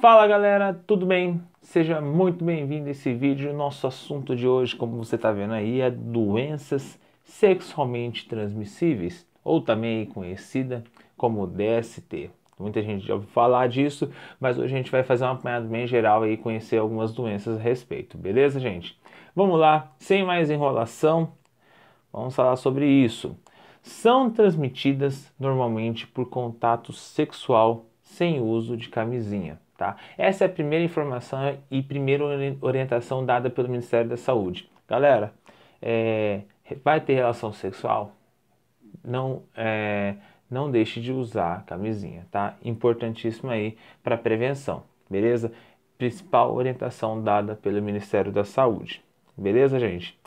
Fala galera, tudo bem? Seja muito bem-vindo a esse vídeo. Nosso assunto de hoje, como você está vendo aí, é doenças sexualmente transmissíveis, ou também conhecida como DST. Muita gente já ouviu falar disso, mas hoje a gente vai fazer um apanhado bem geral e conhecer algumas doenças a respeito, beleza, gente? Vamos lá, sem mais enrolação, vamos falar sobre isso. São transmitidas normalmente por contato sexual sem uso de camisinha. Tá? Essa é a primeira informação e primeira orientação dada pelo Ministério da Saúde. Galera, é, vai ter relação sexual? Não, é, não deixe de usar a camisinha, tá? Importantíssimo aí para prevenção, beleza? Principal orientação dada pelo Ministério da Saúde, beleza, gente?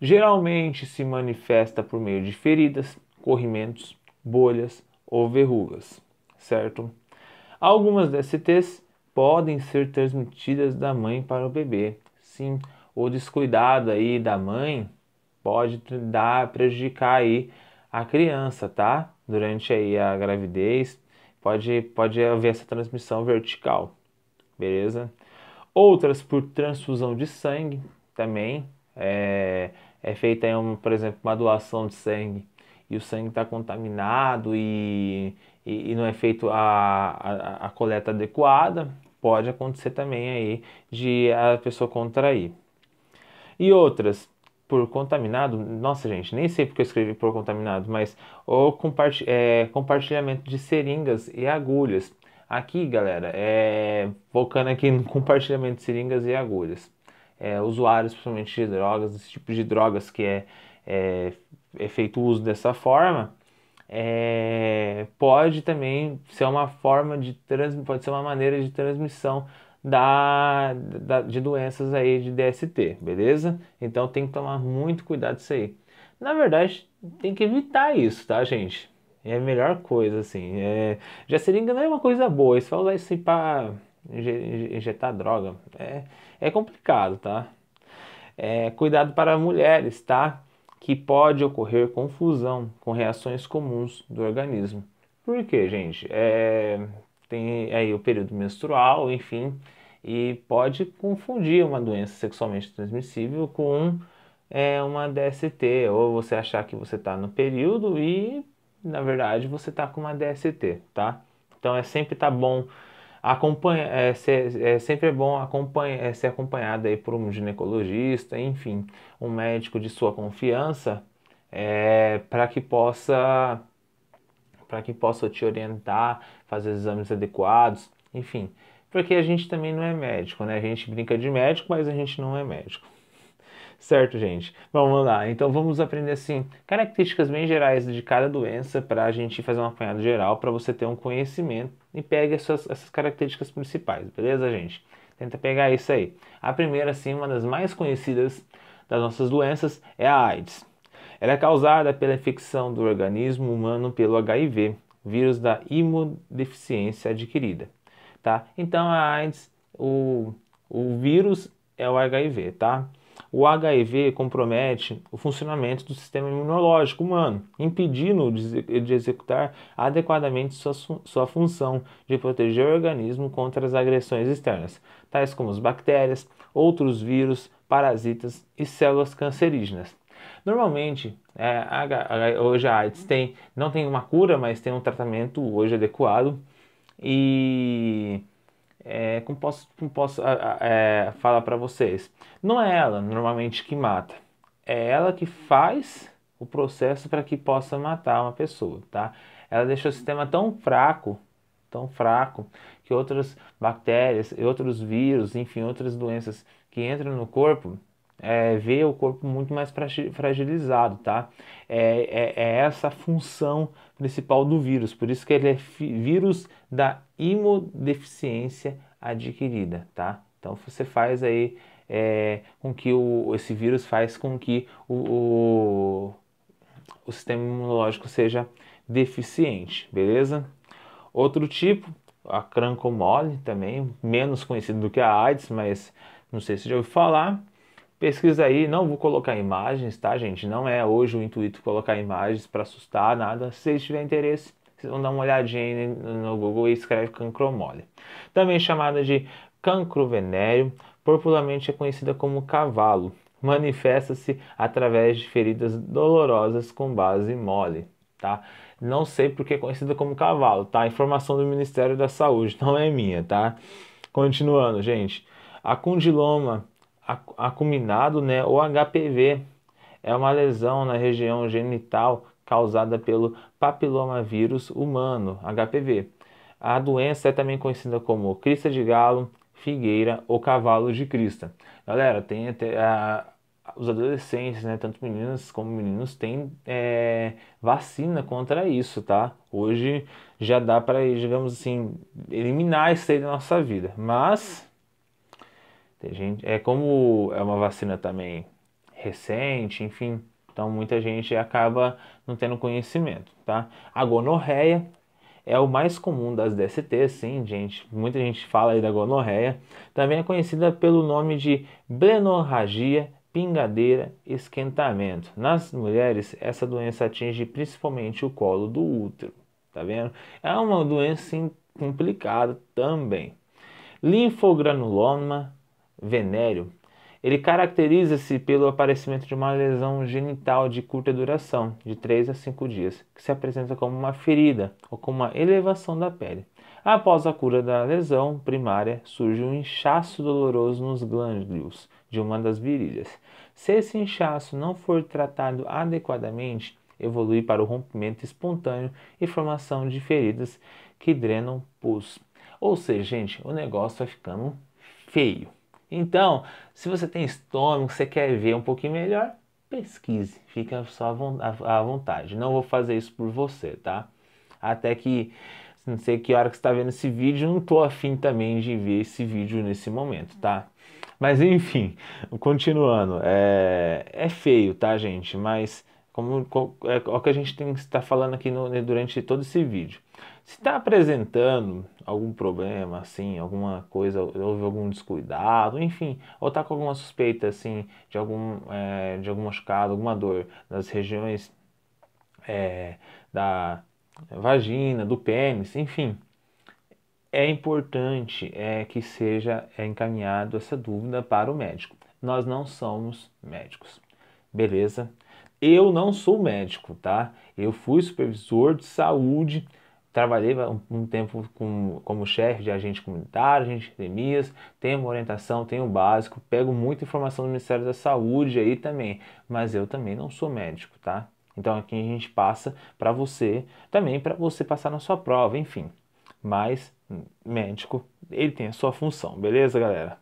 Geralmente se manifesta por meio de feridas, corrimentos, bolhas ou verrugas, certo? Algumas DSTs podem ser transmitidas da mãe para o bebê. Sim, o descuidado aí da mãe pode dar prejudicar aí a criança, tá? Durante aí a gravidez, pode pode haver essa transmissão vertical. Beleza? Outras por transfusão de sangue também é, é feita, aí uma, por exemplo, uma doação de sangue e o sangue está contaminado e, e, e, não é feito a, a, a coleta adequada, pode acontecer também aí de a pessoa contrair. E outras, por contaminado, nossa gente, nem sei porque eu escrevi por contaminado, mas ou comparti é, compartilhamento de seringas e agulhas. Aqui, galera, é, focando aqui no compartilhamento de seringas e agulhas. É, usuários, principalmente de drogas, esse tipo de drogas que é, é, é feito uso dessa forma, é, pode também ser uma forma de trans, pode ser uma maneira de transmissão da, da, de doenças aí de DST, beleza? Então tem que tomar muito cuidado isso aí. Na verdade, tem que evitar isso, tá, gente? É a melhor coisa, assim. É, já seringa não é uma coisa boa, isso é usar isso para injetar droga. É, é complicado, tá? É, cuidado para mulheres, tá? que pode ocorrer confusão com reações comuns do organismo. Por quê, gente? É, tem aí o período menstrual, enfim, e pode confundir uma doença sexualmente transmissível com é, uma DST, ou você achar que você está no período e, na verdade, você está com uma DST, tá? Então é sempre tá bom Acompanha, é, é sempre bom acompanha, é, ser acompanhado aí por um ginecologista, enfim, um médico de sua confiança, é, para que possa para que possa te orientar, fazer exames adequados, enfim, porque a gente também não é médico, né? A gente brinca de médico, mas a gente não é médico. Certo, gente? Vamos lá. Então vamos aprender assim características bem gerais de cada doença para a gente fazer um apanhado geral para você ter um conhecimento e pegue essas, essas características principais, beleza, gente? Tenta pegar isso aí. A primeira, assim, uma das mais conhecidas das nossas doenças é a AIDS. Ela é causada pela infecção do organismo humano pelo HIV, vírus da imunodeficiência adquirida, tá? Então a AIDS, o, o vírus é o HIV, tá? o HIV compromete o funcionamento do sistema imunológico humano, impedindo-o de executar adequadamente sua, sua função de proteger o organismo contra as agressões externas, tais como as bactérias, outros vírus, parasitas e células cancerígenas. Normalmente, é, a, a, hoje a AIDS tem, não tem uma cura, mas tem um tratamento hoje adequado e é, como posso, como posso é, falar para vocês? Não é ela normalmente que mata, é ela que faz o processo para que possa matar uma pessoa, tá? Ela deixa o sistema tão fraco, tão fraco, que outras bactérias, outros vírus, enfim, outras doenças que entram no corpo, é, vê o corpo muito mais fragilizado, tá? É, é, é essa a função principal do vírus, por isso que ele é vírus da imunodeficiência adquirida, tá? Então você faz aí é, com que o, esse vírus faz com que o, o, o sistema imunológico seja deficiente, beleza? Outro tipo, a crancomole também, menos conhecido do que a AIDS, mas não sei se já ouviu falar. Pesquisa aí, não vou colocar imagens, tá, gente? Não é hoje o intuito colocar imagens para assustar, nada. Se tiver interesse, vocês vão dar uma olhadinha no Google e escreve cancro mole. Também chamada de cancro venéreo, popularmente é conhecida como cavalo. Manifesta-se através de feridas dolorosas com base mole, tá? Não sei porque é conhecida como cavalo, tá? Informação do Ministério da Saúde, não é minha, tá? Continuando, gente. A condiloma acuminado, né, ou HPV, é uma lesão na região genital causada pelo papilomavírus humano, HPV. A doença é também conhecida como crista de galo, figueira ou cavalo de crista. Galera, tem até, a, os adolescentes, né, tanto meninas como meninos, têm é, vacina contra isso, tá? Hoje já dá para, digamos assim, eliminar isso aí da nossa vida. Mas, tem gente, é como é uma vacina também recente, enfim. Então muita gente acaba não tendo conhecimento, tá? A gonorreia é o mais comum das DSTs, sim, gente. Muita gente fala aí da gonorreia. Também é conhecida pelo nome de blenorragia, pingadeira, esquentamento. Nas mulheres, essa doença atinge principalmente o colo do útero, tá vendo? É uma doença sim, complicada também. Linfogranuloma venéreo ele caracteriza-se pelo aparecimento de uma lesão genital de curta duração, de 3 a 5 dias, que se apresenta como uma ferida ou como uma elevação da pele. Após a cura da lesão primária, surge um inchaço doloroso nos glândulos de uma das virilhas. Se esse inchaço não for tratado adequadamente, evolui para o rompimento espontâneo e formação de feridas que drenam pus. Ou seja, gente, o negócio vai ficando feio. Então, se você tem estômago, você quer ver um pouquinho melhor, pesquise, fica só à vontade. Não vou fazer isso por você, tá? Até que não sei que hora que está vendo esse vídeo, não estou afim também de ver esse vídeo nesse momento, tá? Mas enfim, continuando, é, é feio, tá, gente? Mas como é, é o que a gente tem que tá estar falando aqui no, durante todo esse vídeo. Se está apresentando algum problema, assim, alguma coisa, houve algum descuidado, enfim, ou está com alguma suspeita, assim, de algum, é, de algum machucado, alguma dor nas regiões é, da vagina, do pênis, enfim, é importante é, que seja é, encaminhado essa dúvida para o médico. Nós não somos médicos, beleza? Eu não sou médico, tá? Eu fui supervisor de saúde Trabalhei um, um tempo com, como chefe de agente comunitário, agente de academias, tenho uma orientação, tenho um básico, pego muita informação do Ministério da Saúde aí também, mas eu também não sou médico, tá? Então aqui a gente passa para você, também para você passar na sua prova, enfim. Mas hum, médico, ele tem a sua função, beleza, galera?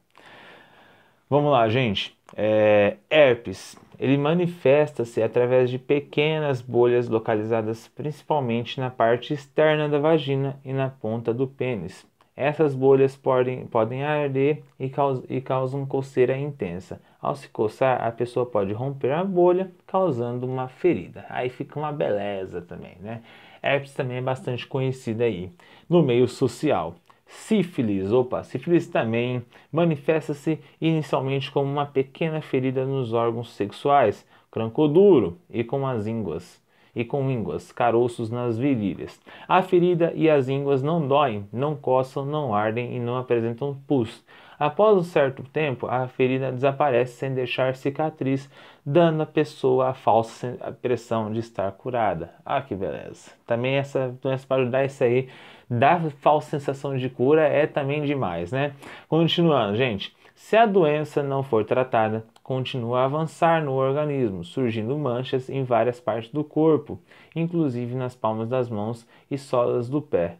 Vamos lá, gente. É, herpes ele manifesta-se através de pequenas bolhas localizadas principalmente na parte externa da vagina e na ponta do pênis. Essas bolhas podem, podem arder e, caus, e causam coceira intensa. Ao se coçar, a pessoa pode romper a bolha, causando uma ferida. Aí fica uma beleza também, né? Herpes também é bastante conhecida aí no meio social. Sífilis, opa, sífilis também manifesta-se inicialmente como uma pequena ferida nos órgãos sexuais, crancoduro e com as ínguas e com ínguas, caroços nas virilhas. A ferida e as ínguas não doem, não coçam, não ardem e não apresentam pus. Após um certo tempo, a ferida desaparece sem deixar cicatriz, dando à pessoa a falsa impressão de estar curada. Ah, que beleza! Também essa doença para ajudar isso aí, da falsa sensação de cura é também demais, né? Continuando, gente, se a doença não for tratada, continua a avançar no organismo, surgindo manchas em várias partes do corpo, inclusive nas palmas das mãos e solas do pé.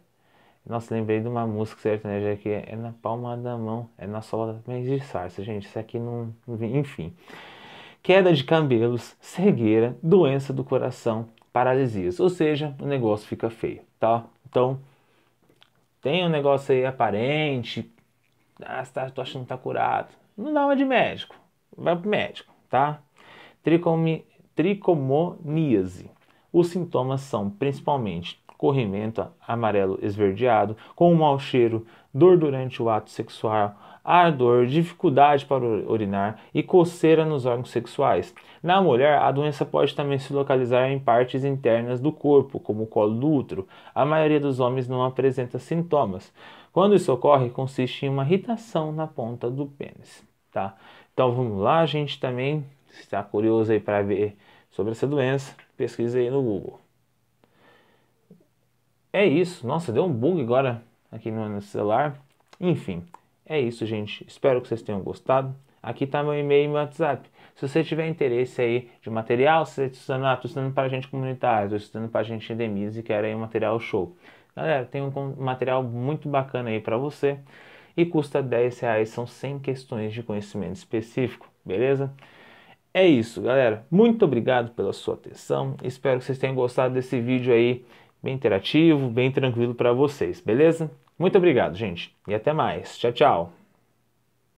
Nossa, lembrei de uma música sertaneja que é na palma da mão, é na sola mas de sarça, gente, isso aqui não, enfim. Queda de cabelos, cegueira, doença do coração, paralisias, ou seja, o negócio fica feio, tá? Então, tem um negócio aí aparente, ah, tá, tô achando que tá curado. Não dá uma de médico vai para o médico, tá? Tricomi, tricomoníase. Os sintomas são principalmente corrimento amarelo esverdeado, com um mau cheiro, dor durante o ato sexual, ardor, dificuldade para urinar e coceira nos órgãos sexuais. Na mulher, a doença pode também se localizar em partes internas do corpo, como o colo do útero. A maioria dos homens não apresenta sintomas. Quando isso ocorre, consiste em uma irritação na ponta do pênis. Tá? Então vamos lá, a gente também está curioso aí para ver sobre essa doença, pesquisa aí no Google. É isso. Nossa, deu um bug agora aqui no celular. Enfim, é isso, gente. Espero que vocês tenham gostado. Aqui está meu e-mail e meu WhatsApp. Se você tiver interesse aí de material, se você está estudando, ah, estudando para gente comunitária, estou estudando para gente e quero aí um material show. Galera, tem um material muito bacana aí para você e custa 10 reais, são 100 questões de conhecimento específico, beleza? É isso, galera. Muito obrigado pela sua atenção. Espero que vocês tenham gostado desse vídeo aí, bem interativo, bem tranquilo para vocês, beleza? Muito obrigado, gente, e até mais. Tchau, tchau.